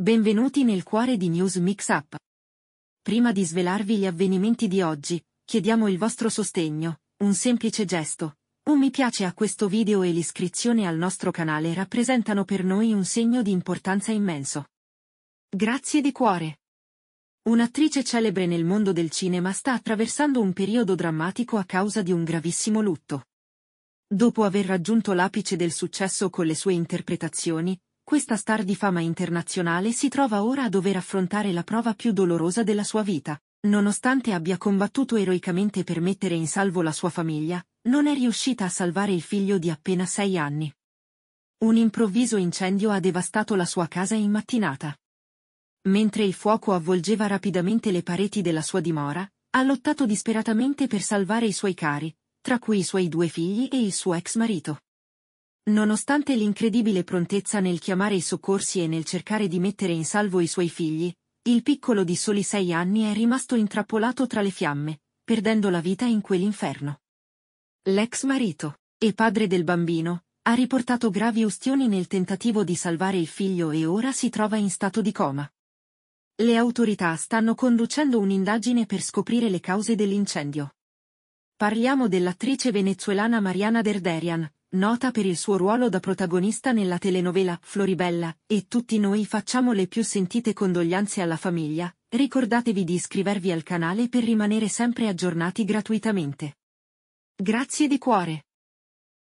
Benvenuti nel cuore di News Mix Up. Prima di svelarvi gli avvenimenti di oggi, chiediamo il vostro sostegno, un semplice gesto. Un mi piace a questo video e l'iscrizione al nostro canale rappresentano per noi un segno di importanza immenso. Grazie di cuore. Un'attrice celebre nel mondo del cinema sta attraversando un periodo drammatico a causa di un gravissimo lutto. Dopo aver raggiunto l'apice del successo con le sue interpretazioni, questa star di fama internazionale si trova ora a dover affrontare la prova più dolorosa della sua vita. Nonostante abbia combattuto eroicamente per mettere in salvo la sua famiglia, non è riuscita a salvare il figlio di appena sei anni. Un improvviso incendio ha devastato la sua casa in mattinata. Mentre il fuoco avvolgeva rapidamente le pareti della sua dimora, ha lottato disperatamente per salvare i suoi cari, tra cui i suoi due figli e il suo ex marito. Nonostante l'incredibile prontezza nel chiamare i soccorsi e nel cercare di mettere in salvo i suoi figli, il piccolo di soli sei anni è rimasto intrappolato tra le fiamme, perdendo la vita in quell'inferno. L'ex marito e padre del bambino ha riportato gravi ustioni nel tentativo di salvare il figlio e ora si trova in stato di coma. Le autorità stanno conducendo un'indagine per scoprire le cause dell'incendio. Parliamo dell'attrice venezuelana Mariana Derderian, nota per il suo ruolo da protagonista nella telenovela Floribella, e tutti noi facciamo le più sentite condoglianze alla famiglia, ricordatevi di iscrivervi al canale per rimanere sempre aggiornati gratuitamente. Grazie di cuore!